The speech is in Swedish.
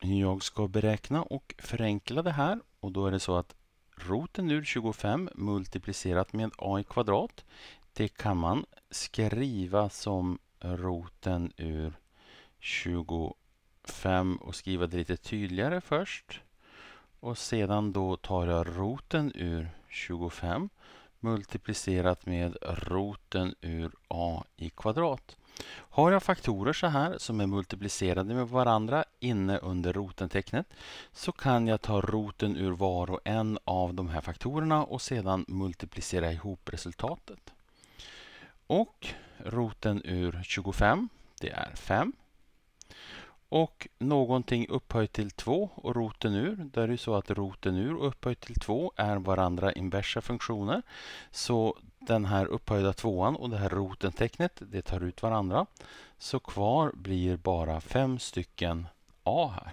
Jag ska beräkna och förenkla det här och då är det så att roten ur 25 multiplicerat med a i kvadrat det kan man skriva som roten ur 25 och skriva det lite tydligare först. Och sedan då tar jag roten ur 25 multiplicerat med roten ur a i kvadrat. Har jag faktorer så här som är multiplicerade med varandra inne under rotentecknet så kan jag ta roten ur var och en av de här faktorerna och sedan multiplicera ihop resultatet. Och roten ur 25, det är 5 och någonting upphöjt till 2 och roten ur. Där är det så att roten ur och upphöjt till 2 är varandra inversa funktioner. Så den här upphöjda tvåan och det här rotentecknet det tar ut varandra. Så kvar blir bara fem stycken A här.